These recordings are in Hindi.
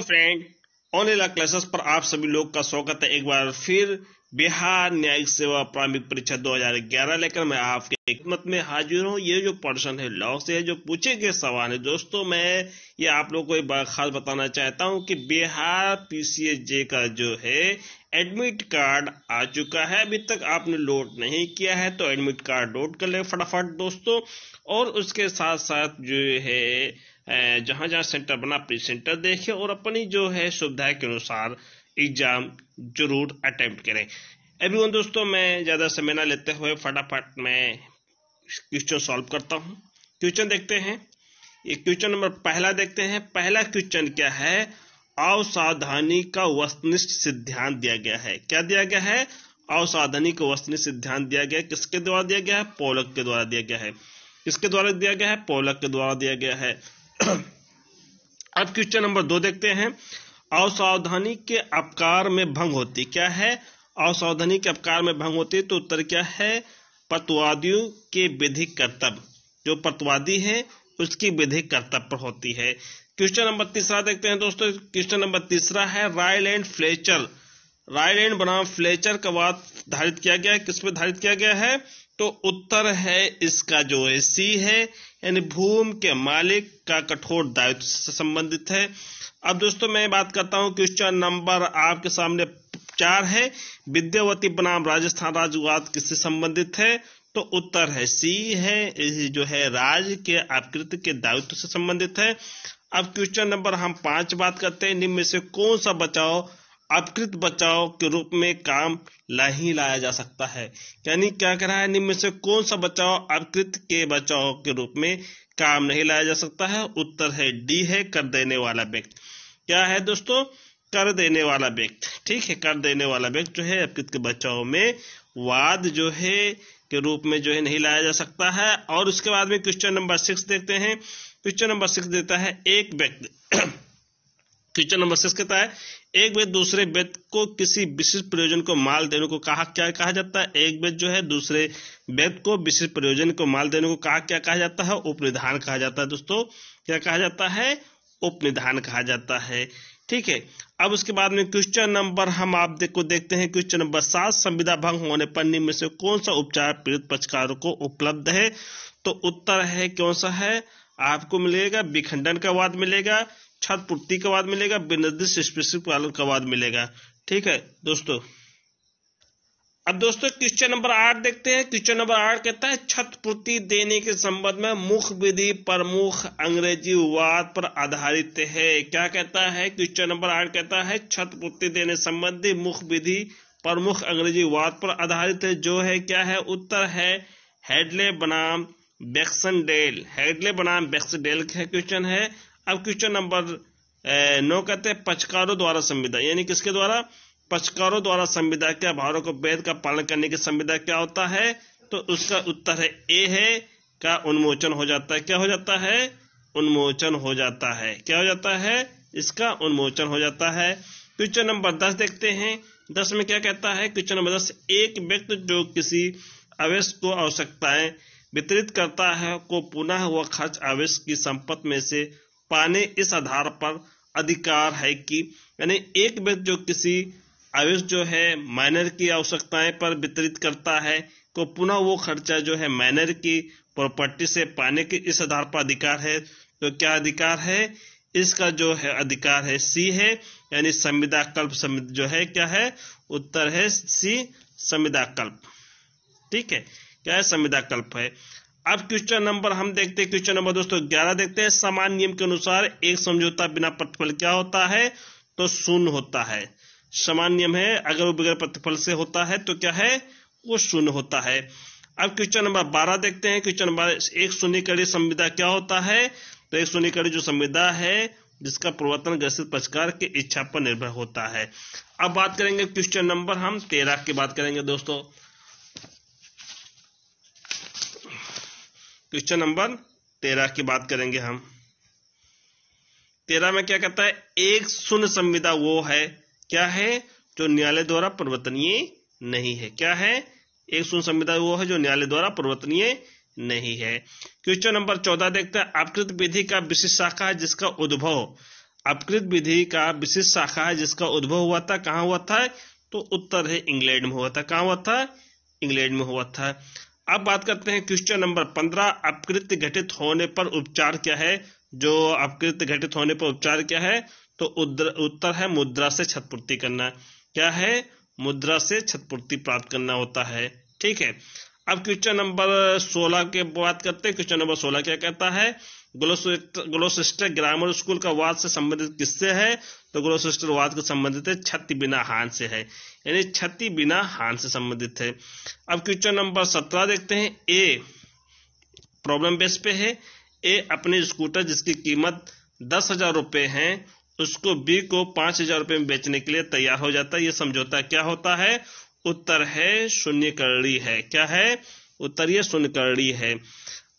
फ्रेंड ऑनलाइन क्लासेस पर आप सभी लोग का स्वागत है एक बार फिर बिहार न्यायिक सेवा प्रारंभिक परीक्षा 2011 लेकर मैं आपके खिदमत में हाजिर हूँ ये जो पर्सन है लॉ से है जो पूछे गए सवाल है दोस्तों मैं ये आप लोगों को एक बार खास बताना चाहता हूँ कि बिहार पीसीएचजे का जो है एडमिट कार्ड आ चुका है अभी तक आपने लोड नहीं किया है तो एडमिट कार्ड लोड कर ले फटाफट दोस्तों और उसके साथ साथ जो है जहां जहां सेंटर बना अपनी सेंटर देखें और अपनी जो है सुविधा के अनुसार एग्ज़ाम जरूर अटेम्प्ट करें वो दोस्तों मैं ज़्यादा समय ना लेते हुए फटाफट मैं क्वेश्चन सॉल्व करता हूं क्वेश्चन देखते हैं ये क्वेश्चन नंबर पहला देखते हैं पहला क्वेश्चन क्या है अवसावधानी का वस्तनिष्ठ सिद्धांत दिया गया है क्या दिया गया है अवसावधानी का वस्तनिष्ठ सिद्धांत दिया गया है किसके द्वारा दिया गया है पोलक के द्वारा दिया गया है किसके द्वारा दिया गया है पोलक के द्वारा दिया गया है अब क्वेश्चन नंबर दो देखते हैं असावधानी के अपकार में भंग होती क्या है असावधानी के अपकार में भंग होती तो उत्तर क्या है पतवादियों के विधिक कर्तव्य जो पतवादी है उसकी विधिक कर्तव्य पर होती है क्वेश्चन नंबर तीसरा देखते हैं दोस्तों क्वेश्चन नंबर तीसरा है Rylands Fletcher Rylands बनाम फ्लेचर का वाद धारित किया गया है किस पे धारित किया गया है तो उत्तर है इसका जो है सी है यानी भूमि के मालिक का कठोर दायित्व से संबंधित है अब दोस्तों मैं बात करता हूँ क्वेश्चन नंबर आपके सामने चार है विद्यावती बनाम राजस्थान राजवाद किससे संबंधित है तो उत्तर है सी है जो है राज्य के अपकृत के दायित्व से संबंधित है अब क्वेश्चन नंबर हम पांच बात करते हैं निम्न से कौन सा बचाव अपकृत बचाव के रूप में काम नहीं लाया जा सकता है यानी क्या कह रहा है निम्न से कौन सा बचाव अपकृत के बचाव के रूप में काम नहीं लाया जा सकता है उत्तर है डी है कर देने वाला व्यक्ति क्या है दोस्तों कर देने वाला व्यक्ति ठीक है कर देने वाला व्यक्ति जो है अपकृत के बचाव में वाद जो है के रूप में जो है नहीं लाया जा सकता है और उसके बाद में क्वेश्चन नंबर सिक्स देखते हैं क्वेश्चन नंबर सिक्स देता है एक व्यक्ति क्वेश्चन नंबर सिक्स कहता है एक वेद दूसरे वेद को किसी विशिष्ट प्रयोजन को माल देने को कहा क्या कहा जाता है एक वेद जो है दूसरे वेद को विशिष्ट प्रयोजन को माल देने को कहा क्या कहा जाता है उपनिधान कहा जाता है दोस्तों क्या कहा जाता है उपनिधान कहा जाता है ठीक है अब उसके बाद में क्वेश्चन नंबर हम आप को देखते हैं क्वेश्चन नंबर सात संविधा भंग होने पर निम्न से कौन सा उपचार पीड़ित पक्षकारों को उपलब्ध है तो उत्तर है कौन सा है आपको मिलेगा विखंडन का वाद मिलेगा छत पूर्ति का बाद मिलेगा विनिर्दिष्ट स्पेसिफिक पालन का बाद मिलेगा ठीक है दोस्तों अब दोस्तों क्वेश्चन नंबर आठ देखते हैं क्वेश्चन नंबर आठ कहता है छत पूर्ति देने के संबंध में मुख्य विधि प्रमुख अंग्रेजी वाद पर आधारित है क्या कहता है क्वेश्चन नंबर आठ कहता है छत पूर्ति देने संबंधी मुख्य विधि प्रमुख अंग्रेजी वाद पर आधारित है जो है क्या है उत्तर है हेडले बनाम बेक्सनडेल हेडले बनाम बेक्सन डेल क्वेश्चन है अब क्वेश्चन नंबर eh, नौ कहते हैं पचकारों द्वारा संविदा यानी किसके द्वारा पचकारों द्वारा संविदा के भारों को वेद का पालन करने की संविदा क्या होता है तो उसका उत्तर है ए है का उन्मोचन हो जाता है क्या हो जाता है उन्मोचन हो जाता है क्या हो जाता है इसका उन्मोचन हो जाता है क्वेश्चन नंबर दस देखते हैं दस में क्या कहता है क्वेश्चन नंबर दस एक व्यक्ति जो किसी आवेश को आवश्यकताएं वितरित करता है को पुनः वह खर्च आवेश की संपत्ति में से पाने इस आधार पर अधिकार है कि यानी एक व्यक्ति जो किसी आवेश जो है माइनर की आवश्यकताएं पर वितरित करता है तो पुनः वो खर्चा जो है माइनर की प्रॉपर्टी से पाने के इस आधार पर अधिकार है तो क्या अधिकार है इसका जो है अधिकार है सी है यानी संविदा कल्प संविद जो है क्या है उत्तर है सी संविदा कल्प ठीक है क्या है संविदा कल्प है अब क्वेश्चन नंबर हम देखते हैं क्वेश्चन नंबर दोस्तों ग्यारह देखते हैं समान नियम के अनुसार एक समझौता बिना प्रतिफल क्या होता है तो शून्य होता है समान नियम है अगर वो बगैर प्रतिफल से होता है तो क्या है वो शून्य होता है अब क्वेश्चन नंबर बारह देखते हैं क्वेश्चन नंबर एक शून्य कड़ी संविदा क्या होता है तो एक शून्य कड़ी जो संविदा है जिसका प्रवर्तन ग्रसित पक्षकार के इच्छा पर निर्भर होता है अब बात करेंगे क्वेश्चन नंबर हम तेरह की बात करेंगे दोस्तों क्वेश्चन नंबर तेरह की बात करेंगे हम तेरह में क्या कहता है एक शून्य संविदा वो है क्या है जो न्यायालय द्वारा परिवर्तनीय नहीं है क्या है एक शून्य संविदा वो है जो न्यायालय द्वारा परिवर्तनीय नहीं है क्वेश्चन नंबर चौदह देखते हैं अपकृत विधि का विशिष्ट शाखा है जिसका उद्भव अपकृत विधि का विशिष्ट शाखा है जिसका उद्भव हुआ था कहा हुआ था तो उत्तर है इंग्लैंड में हुआ था कहा हुआ था इंग्लैंड में हुआ था अब बात करते हैं क्वेश्चन नंबर पंद्रह अपकृत्य घटित होने पर उपचार क्या है जो अपकृत्य घटित होने पर उपचार क्या है तो उत्तर है मुद्रा से छतपूर्ति करना क्या है मुद्रा से छतपूर्ति प्राप्त करना होता है ठीक है अब क्वेश्चन नंबर सोलह के बात करते हैं क्वेश्चन नंबर सोलह क्या कहता है ग्लोसिस्टर ग्रामर स्कूल का वाद से संबंधित किससे है तो ग्लोसिस्टर वाद से संबंधित है छत्ती बिना हान से है यानी छत्ती बिना हान से संबंधित है अब क्वेश्चन नंबर सत्रह देखते हैं ए प्रॉब्लम बेस पे है ए अपने स्कूटर जिसकी कीमत दस हजार रुपए है उसको बी को पांच हजार रुपए में बेचने के लिए तैयार हो जाता है ये समझौता क्या होता है उत्तर है शून्यकरणी है क्या है उत्तर यह शून्यकरणी है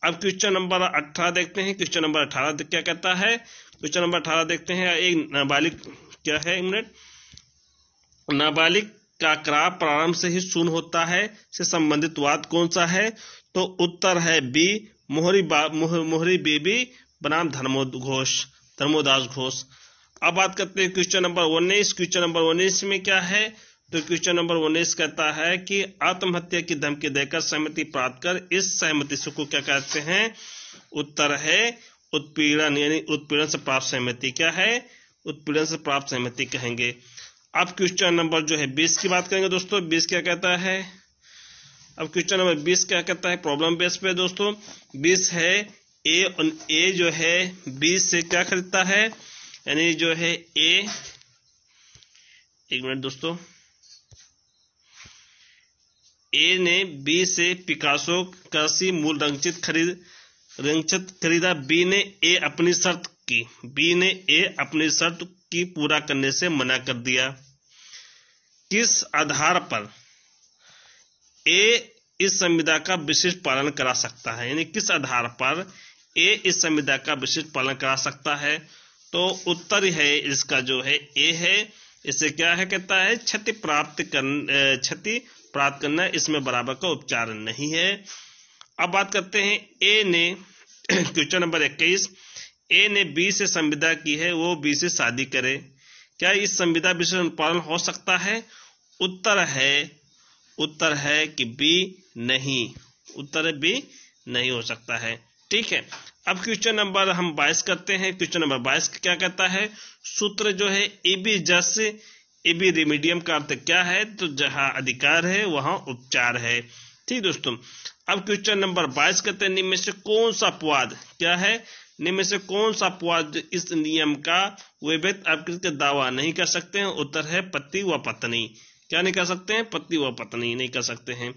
अब क्वेश्चन नंबर अठारह देखते हैं क्वेश्चन नंबर अठारह क्या कहता है क्वेश्चन नंबर अठारह देखते हैं एक नाबालिग क्या है मिनट नाबालिग का क्राप प्रारंभ से ही शून्य होता है से संबंधित वाद कौन सा है तो उत्तर है बी मोहरी मोहरी बेबी बनाम धर्मो घोष धर्मोदास घोष अब बात करते हैं क्वेश्चन नंबर उन्नीस क्वेश्चन नंबर उन्नीस में क्या है तो क्वेश्चन नंबर उन्नीस कहता है कि आत्महत्या की धमकी देकर सहमति प्राप्त कर इस सहमति सुख को क्या कहते हैं उत्तर है उत्पीड़न यानी उत्पीड़न से प्राप्त सहमति क्या है उत्पीड़न से प्राप्त सहमति कहेंगे अब क्वेश्चन नंबर जो है बीस की बात करेंगे दोस्तों बीस क्या कहता है अब क्वेश्चन नंबर बीस क्या कहता है प्रॉब्लम बेस पे दोस्तों बीस है ए ए जो है बीस से क्या खरीदता है यानी जो है ए एक मिनट दोस्तों ए ने बी से पिकासो का सी मूल रंगचित खरीद रंगचित खरीदा बी ने ए अपनी शर्त की बी ने ए अपनी शर्त की पूरा करने से मना कर दिया किस आधार पर ए इस संविदा का विशिष्ट पालन करा सकता है यानी किस आधार पर ए इस संविदा का विशिष्ट पालन करा सकता है तो उत्तर है इसका जो है ए है इसे क्या है कहता है क्षति प्राप्त कर क्षति प्राप्त करना इसमें बराबर का उपचार नहीं है अब बात करते हैं ए ने क्वेश्चन नंबर इक्कीस ए ने बी से संविदा की है वो बी से शादी करे क्या इस संविदा विषय अनुपालन हो सकता है उत्तर है उत्तर है कि बी नहीं उत्तर बी नहीं हो सकता है ठीक है अब क्वेश्चन नंबर हम बाईस करते हैं क्वेश्चन नंबर बाईस क्या कहता है सूत्र जो है ए बी जस इबी रेमिडियम का अर्थ क्या है तो जहां अधिकार है वहां उपचार है ठीक दोस्तों अब क्वेश्चन नंबर बाईस कहते हैं निम्न से कौन सा अपवाद क्या है निम्न से कौन सा अपवाद इस नियम का वे व्यक्त अपकृत दावा नहीं कर सकते हैं उत्तर है पति व पत्नी क्या नहीं कर सकते हैं पति व पत्नी नहीं कर सकते हैं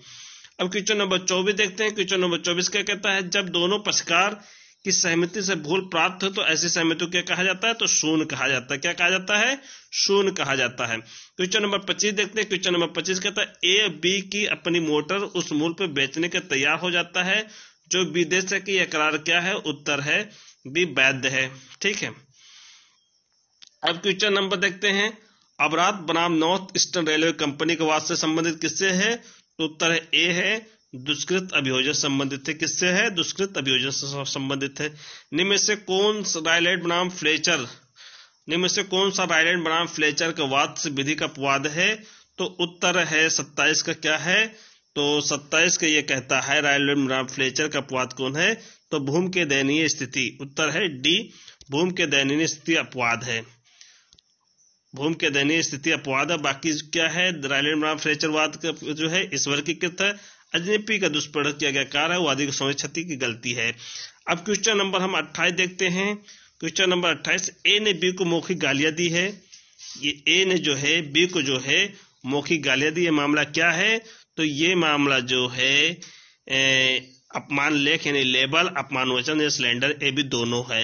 अब क्वेश्चन नंबर चौबीस देखते हैं क्वेश्चन नंबर चौबीस क्या कहता है जब दोनों पक्षकार कि सहमति से भूल प्राप्त हो तो ऐसी सहमति को क्या कहा जाता है तो शून्य कहा जाता है क्या कहा जाता है शून्य कहा जाता है क्वेश्चन नंबर पच्चीस देखते हैं क्वेश्चन नंबर पच्चीस कहता है ए बी की अपनी मोटर उस मूल पर बेचने के तैयार हो जाता है जो बी दे सके करार क्या है उत्तर है बी वैध है ठीक है अब क्वेश्चन नंबर देखते हैं अबरात बनाम नॉर्थ ईस्टर्न रेलवे कंपनी के वाद से संबंधित किससे है तो उत्तर है ए है दुष्कृत अभियोजन संबंधित है किससे है दुष्कृत अभियोजन से संबंधित है निम्न से कौन रायलेट बनाम फ्लेचर निम्न से कौन सा रायलेट बनाम फ्लेचर का वाद विधि का अपवाद है तो उत्तर है सत्ताईस का क्या है तो सत्ताईस का ये कहता है रायलेट बनाम फ्लेचर का अपवाद कौन है तो भूम के दयनीय स्थिति उत्तर है डी भूम के दयनीय स्थिति अपवाद है भूमि के दयनीय स्थिति है बाकी क्या है रायलैंड फ्रेचरवाद का जो है ईश्वर की कृत है अजनपी का दुष्परण किया गया कार है वादी को समय क्षति की गलती है अब क्वेश्चन नंबर हम अट्ठाईस देखते हैं क्वेश्चन नंबर अट्ठाईस ए ने बी को मौखिक गालियां दी है ये ए ने जो है बी को जो है मौखिक गालियां दी ये मामला क्या है तो ये मामला जो है अपमान लेख यानी लेबल अपमान वचन या सिलेंडर ए भी दोनों है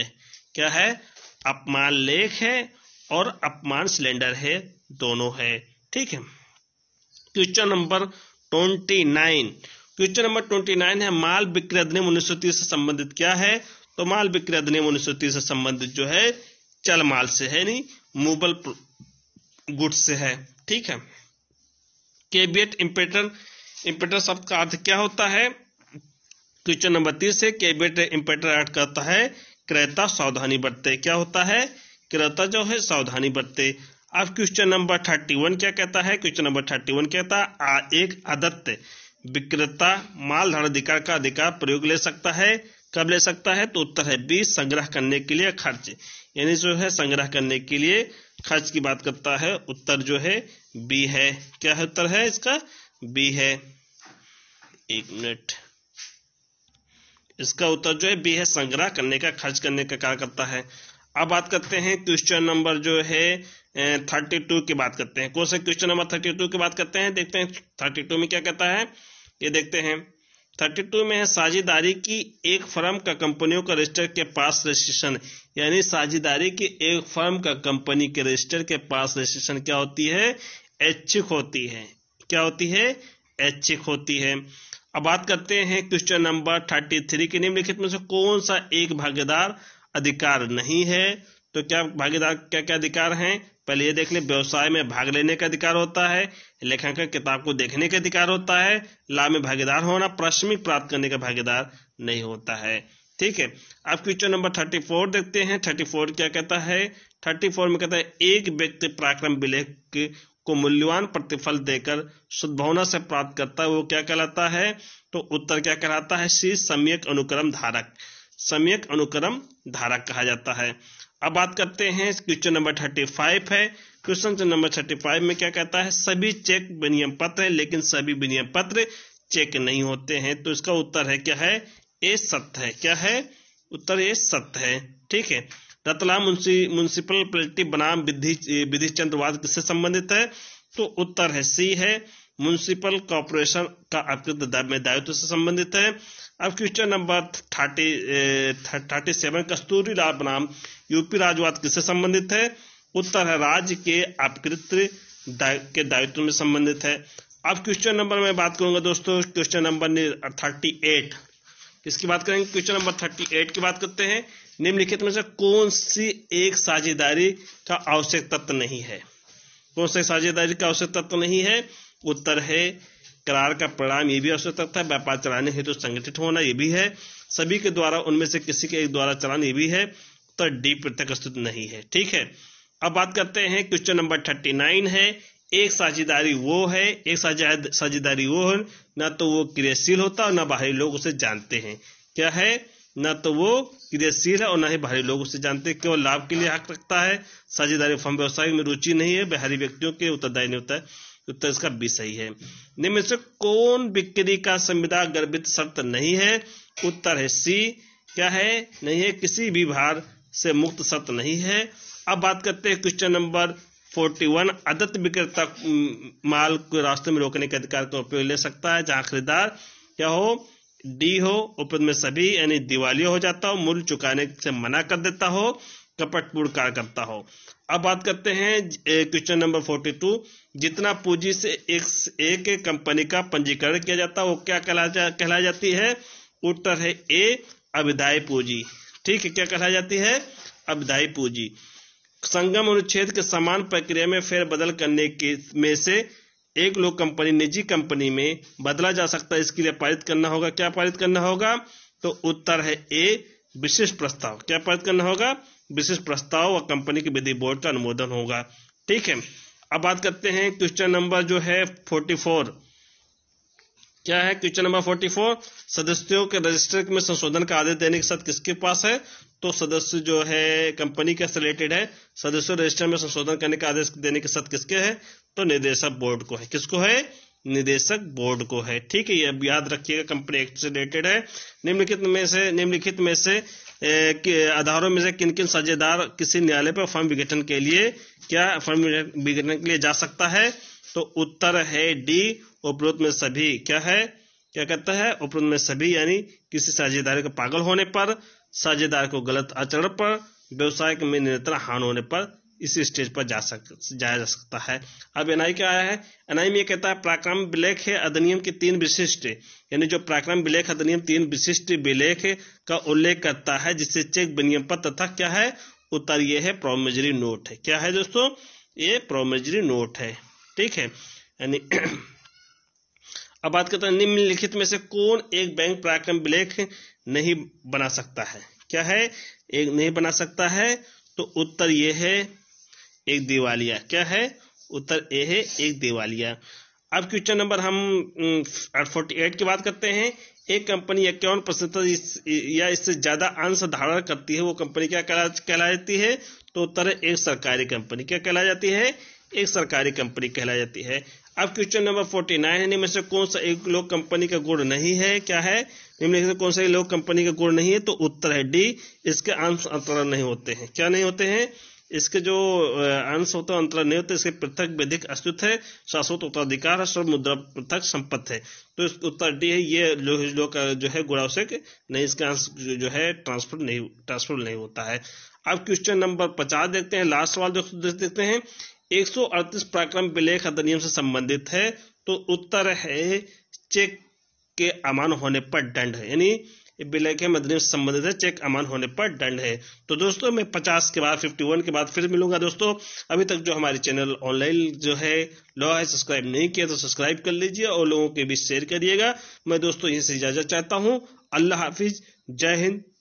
क्या है अपमान लेख है और अपमान सिलेंडर है दोनों है ठीक है question number twenty nine question number twenty nine है माल बिक्री अधिनियम उन्नीस से संबंधित क्या है तो माल बिक्री अधिनियम उन्नीस से संबंधित जो है चल माल से है नहीं मूबल गुड्स से है ठीक है केबियट इम्पेटर इम्पेटर शब्द का अर्थ क्या होता है क्वेश्चन नंबर तीस है कैबियट इम्पेटर अर्थ करता है क्रेता सावधानी बरते क्या होता है कृता जो है सावधानी बरते अब क्वेश्चन नंबर थर्टी वन क्या कहता है क्वेश्चन नंबर थर्टी वन कहता है आ, एक आदत्य विक्रेता मालधारण अधिकार का अधिकार प्रयोग ले सकता है कब ले सकता है तो उत्तर है बीस संग्रह करने के लिए खर्च यानी जो है संग्रह करने के लिए खर्च की बात करता है उत्तर जो है बी है क्या है उत्तर है इसका बी है एक मिनट इसका उत्तर जो है बी है संग्रह करने का खर्च करने का कार्य करता है अब बात करते हैं क्वेश्चन नंबर जो है थर्टी टू की बात करते हैं कौन से क्वेश्चन नंबर थर्टी टू की बात करते हैं देखते हैं थर्टी टू में क्या कहता है ये देखते हैं थर्टी टू में है साझेदारी की एक फर्म का कंपनियों का रजिस्टर के पास रजिस्ट्रेशन यानी साझेदारी की एक फर्म का कंपनी के रजिस्टर के पास रजिस्ट्रेशन क्या होती है ऐच्छिक होती है क्या होती है ऐच्छिक होती है अब बात करते हैं क्वेश्चन नंबर थर्टी थ्री के निम्नलिखित में से कौन सा एक भागीदार अधिकार नहीं है तो क्या भागीदार क्या क्या अधिकार हैं पहले ये देख लें व्यवसाय में भाग लेने का अधिकार होता है लेखांकन किताब को देखने का अधिकार होता है लाभ में भागीदार होना प्रश्निक प्राप्त करने का भागीदार नहीं होता है ठीक है अब क्वेश्चन नंबर थर्टी फोर देखते हैं थर्टी फोर क्या कहता है थर्टी फोर में कहता है एक व्यक्ति पराक्रम विलेख को मूल्यवान प्रतिफल देकर सद्भावना से प्राप्त करता है वो क्या कहलाता है तो उत्तर क्या कहलाता है सी सम्यक अनुक्रम धारक सम्यक अनुक्रम धारा कहा जाता है अब बात करते हैं क्वेश्चन नंबर थर्टी फाइव है क्वेश्चन नंबर थर्टी फाइव में क्या कहता है सभी चेक विनियम पत्र है लेकिन सभी विनियम पत्र चेक नहीं होते हैं तो इसका उत्तर है क्या है ए सत्य है क्या है उत्तर ए सत्य है ठीक है रतलाम मुंसी, म्यूनसिपल बनाम विधि विधि चंद्रवाद किससे संबंधित है तो उत्तर है सी है म्यूनसिपल कॉरपोरेशन का अपकृत दायित्व से संबंधित है अब question number thirty thirty seven Kasturi Lal बनाम यूपी राजवाद किससे संबंधित है उत्तर है राज्य के अपकृत के दायित्व में संबंधित है अब क्वेश्चन नंबर में बात करूंगा दोस्तों क्वेश्चन नंबर थर्टी एट किसकी बात करेंगे क्वेश्चन नंबर थर्टी एट की बात करते हैं निम्नलिखित में से कौन सी एक साझेदारी का आवश्यक तत्व नहीं है कौन सी साझेदारी का आवश्यक तत्व नहीं है उत्तर है करार का परिणाम ये भी हो सकता है व्यापार चलाने हेतु तो संगठित होना ये भी है सभी के द्वारा उनमें से किसी के एक द्वारा चलाना ये भी है तो डी पृथक अस्तित्व नहीं है ठीक है अब बात करते हैं क्वेश्चन नंबर थर्टी नाइन है एक साझेदारी वो है एक साझेदारी वो है ना तो वो क्रियाशील होता और ना बाहरी लोग उसे जानते हैं क्या है ना तो वो क्रियाशील है और ना ही बाहरी लोग उसे जानते हैं केवल लाभ के लिए हक रखता है साझेदारी फर्म व्यवसाय में रुचि नहीं है बाहरी व्यक्तियों के उत्तरदायी नहीं होता है उत्तर तो इसका बी सही है निम्न से कौन बिक्री का संविदा गर्भित शर्त नहीं है उत्तर है सी क्या है नहीं है किसी भी भार से मुक्त शर्त नहीं है अब बात करते हैं क्वेश्चन नंबर फोर्टी वन अदत विक्रेता माल को रास्ते में रोकने के अधिकार का उपयोग ले सकता है जहां खरीदार क्या हो डी हो उपयोग में सभी यानी दिवालिया हो जाता हो मूल्य चुकाने से मना कर देता हो कपटपूर्ण कार्य करता हो अब बात करते हैं क्वेश्चन नंबर फोर्टी टू जितना पूंजी से एक एक कंपनी का पंजीकरण किया जाता है वो क्या कहला जा, कहलाई जाती है उत्तर है ए अविधायी पूंजी ठीक है क्या कहलाई जाती है अविधायी पूंजी संगम अनुच्छेद के समान प्रक्रिया में फेरबदल करने के में से एक लोग कंपनी निजी कंपनी में बदला जा सकता है इसके लिए पारित करना होगा क्या पारित करना होगा तो उत्तर है ए विशेष प्रस्ताव क्या पारित करना होगा विशेष प्रस्ताव और कंपनी के विधि बोर्ड का अनुमोदन होगा ठीक है अब बात करते हैं क्वेश्चन नंबर जो है फोर्टी फोर क्या है क्वेश्चन नंबर फोर्टी फोर सदस्यों के रजिस्टर में संशोधन का आदेश देने के साथ किसके पास है तो सदस्य जो है कंपनी के रिलेटेड है सदस्यों रजिस्टर में संशोधन करने का आदेश देने के साथ किसके है तो निर्देशक बोर्ड को है किसको है निदेशक बोर्ड को है ठीक है ये अब याद रखिएगा कंपनी एक्ट से रिलेटेड है निम्नलिखित में से निम्नलिखित में से ए, आधारों में से किन किन साझेदार किसी न्यायालय पर फर्म विघटन के लिए क्या फर्म विघटन के लिए जा सकता है तो उत्तर है डी उपरोक्त में सभी क्या है क्या कहता है उपरोक्त में सभी यानी किसी साझेदारी के पागल होने पर साझेदार को गलत आचरण पर व्यवसाय में निरंतर हान होने पर इस स्टेज पर जा सक जाया जा सकता है अब एनआई क्या आया है एनआई में कहता है प्राक्रम विलेख है अधिनियम के तीन विशिष्ट यानी जो प्राक्रम विलेख अधिनियम तीन विशिष्ट विलेख का उल्लेख करता है जिससे चेक विनियम पर तथा क्या है उत्तर ये है प्रोमेजरी नोट है क्या है दोस्तों ये प्रोमेजरी नोट है ठीक है यानी अब बात करते हैं निम्नलिखित में से कौन एक बैंक प्राक्रम विलेख नहीं बना सकता है क्या है एक नहीं बना सकता है तो उत्तर यह है एक दिवालिया क्या है उत्तर ए है एक दिवालिया अब क्वेश्चन नंबर हम फोर्टी एट की बात करते हैं एक कंपनी इक्यावन प्रतिशत या इससे ज़्यादा अंश धारण करती है वो कंपनी क्या कहला जाती है तो उत्तर एक सरकारी कंपनी क्या कहला जाती है एक सरकारी कंपनी कहलाई जाती है अब क्वेश्चन नंबर फोर्टी नाइन है में से कौन सा एक लोग कंपनी का गुण नहीं है क्या है निम्नलिखित कौन सा लोग कंपनी का गुण नहीं है तो उत्तर है डी इसके अंश अंतरण नहीं होते हैं क्या नहीं होते हैं इसके जो अंश होता है अंतरनीय होता इसके पृथक वैदिक अस्तित्व है शाश्वत उत्तराधिकार है सर्व मुद्रा पृथक संपत्ति है तो इस उत्तर डी है ये लोग जो है गुणावश्यक नहीं इसका अंश जो है ट्रांसफर नहीं ट्रांसफर नहीं होता है अब क्वेश्चन नंबर पचास देखते हैं लास्ट सवाल जो देखते हैं एक सौ अड़तीस पराक्रम विलेख अधिनियम से संबंधित है तो उत्तर है चेक के अमान होने पर दंड है यानी विलय के मदने संबंधित चेक अमान होने पर दंड है तो दोस्तों मैं पचास के बाद फिफ्टी वन के बाद फिर मिलूंगा दोस्तों अभी तक जो हमारे चैनल ऑनलाइन जो है लॉ है सब्सक्राइब नहीं किया तो सब्सक्राइब कर लीजिए और लोगों के बीच शेयर करिएगा मैं दोस्तों यहीं से इजाज़त चाहता हूँ अल्लाह हाफिज़ जय हिंद